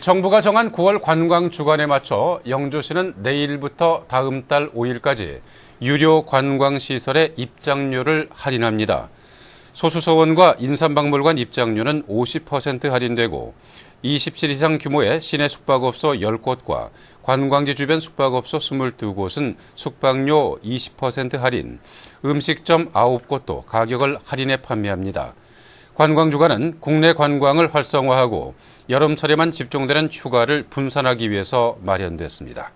정부가 정한 9월 관광 주간에 맞춰 영조시는 내일부터 다음 달 5일까지 유료 관광시설의 입장료를 할인합니다. 소수서원과 인삼박물관 입장료는 50% 할인되고 20실 이상 규모의 시내 숙박업소 10곳과 관광지 주변 숙박업소 22곳은 숙박료 20% 할인, 음식점 9곳도 가격을 할인해 판매합니다. 관광주간은 국내 관광을 활성화하고 여름철에만 집중되는 휴가를 분산하기 위해서 마련됐습니다.